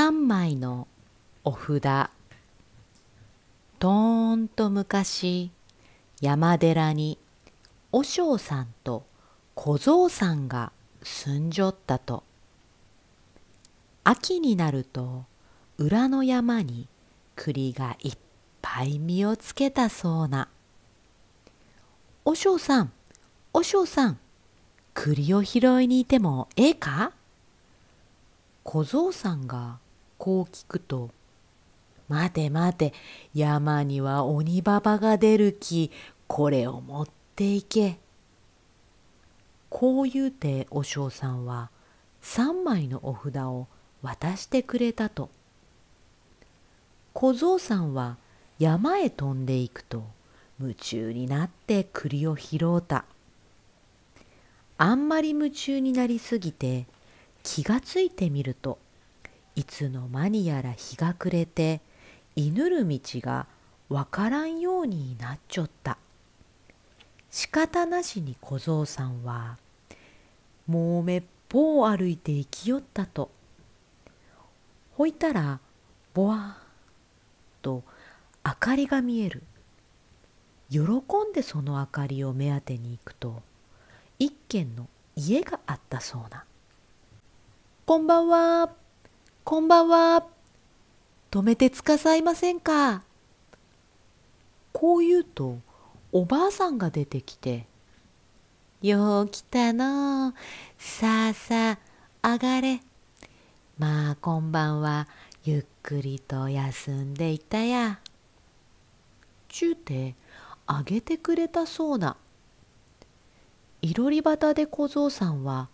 3枚のお札とーんと昔山寺に和尚さんと小僧さんが住んじょったと秋になると裏の山に栗がいっぱい実をつけたそうな「和尚さん和尚さん栗を拾いにいてもええか?」小僧さんがこう聞くと「待て待て山には鬼ババが出るきこれを持っていけ」こう言うてお尚さんは3枚のお札を渡してくれたと小僧さんは山へ飛んでいくと夢中になって栗を拾うたあんまり夢中になりすぎて気がついてみるといつの間にやら日が暮れて犬る道がわからんようになっちょった仕方なしに小僧さんはもうめっぽう歩いて行きよったとほいたらぼわーと明かりが見える喜んでその明かりを目当てに行くと一軒の家があったそうな「こんばんは」こんばんは。止めてつかさいませんか。こう言うと、おばあさんが出てきて、よう来たの。さあさあ、上がれ。まあ、こんばんは。ゆっくりと休んでいたや。ちゅうて、あげてくれたそうな。いろりばたで小僧さんは、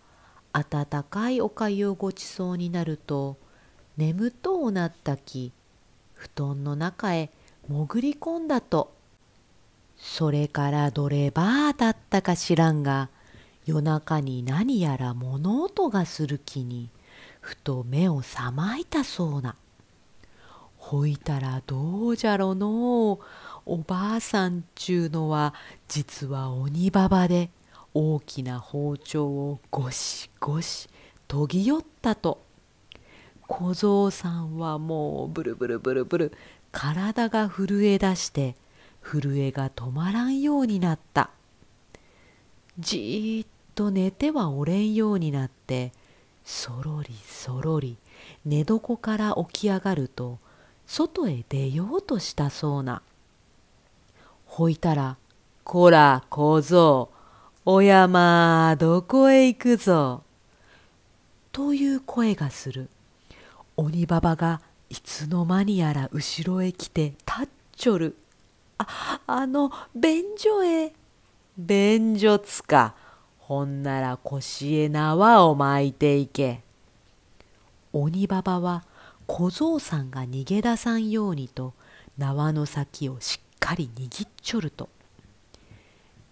たかいおかゆをごちそうになると眠とうなったき布団の中へ潜り込んだとそれからどればあだったか知らんが夜中に何やら物音がする気にふと目を覚まいたそうな。ほいたらどうじゃろのおばあさんちゅうのは実は鬼ばばで大きな包丁をゴシゴシ研ぎよったと小僧さんはもうブルブルブルブル体が震え出して震えが止まらんようになったじーっと寝てはおれんようになってそろりそろり寝床から起き上がると外へ出ようとしたそうなほいたら「こら小僧お山どこへ行くぞ」という声がする。鬼婆がいつの間にやら後ろへ来て立っちょる。あ、あの、便所へ。便所つか。ほんなら腰へ縄を巻いていけ。鬼婆は小僧さんが逃げ出さんようにと縄の先をしっかり握っちょると。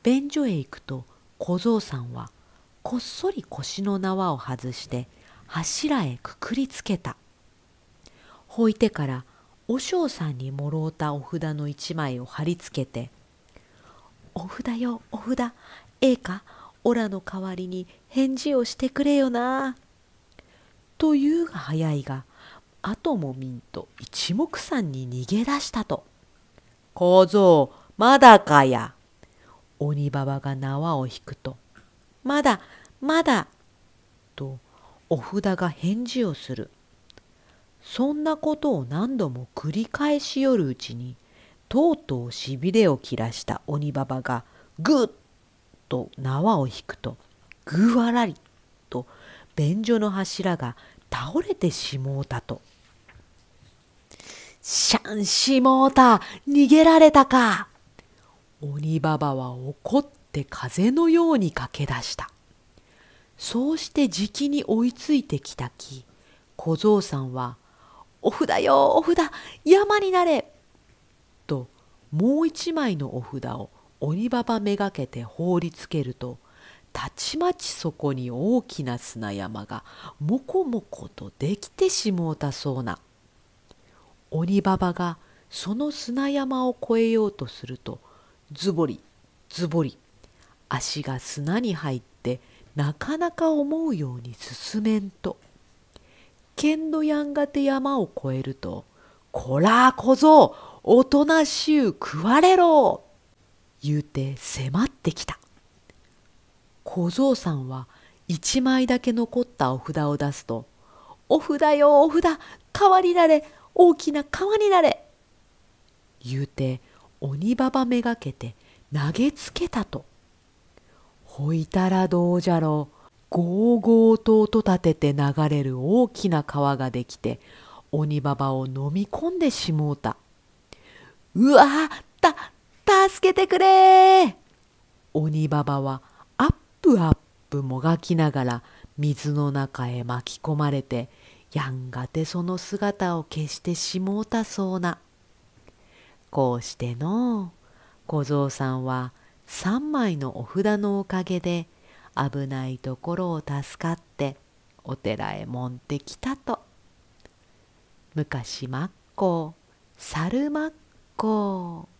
便所へ行くと小僧さんはこっそり腰の縄を外して柱へくくりつけた。ほいてから和尚さんにもろうたお札の一枚を貼り付けて「お札よお札ええかおらの代わりに返事をしてくれよな」と言うが早いが後もみんと一目散に逃げ出したと「小僧まだかや」鬼婆が縄を引くと「まだまだ」とお札が返事をする「そんなことを何度も繰り返しよるうちにとうとうしびれを切らした鬼ばばがぐっと縄を引くとぐわらりと便所の柱が倒れてしもうたと。シャンしもうた逃げられたか鬼ばばは怒って風のように駆け出した。そうしてじきに追いついてきたき小僧さんはお札よお札山になれ!」ともう一枚のお札を鬼婆バめがけて放りつけるとたちまちそこに大きな砂山がもこもことできてしもうたそうな鬼婆がその砂山を越えようとするとズボリズボリ足が砂に入ってなかなか思うように進めんと。ケんドヤンガ山を越えると、こらこぞ、おとなしゅう食われろ言うて迫ってきた。小僧さんは一枚だけ残ったお札を出すと、お札よお札、川になれ、大きな川になれ言うて鬼ばばめがけて投げつけたと。ほいたらどうじゃろう。ゴーゴーと音立てて流れる大きな川ができて鬼婆バを飲み込んでしもうた。うわた、助けてくれ鬼婆はアップアップもがきながら水の中へ巻き込まれてやんがてその姿を消してしもうたそうな。こうしての小僧さんは3枚のお札のおかげで危ないところを助かってお寺へ持ってきたと昔末っ子猿末っ子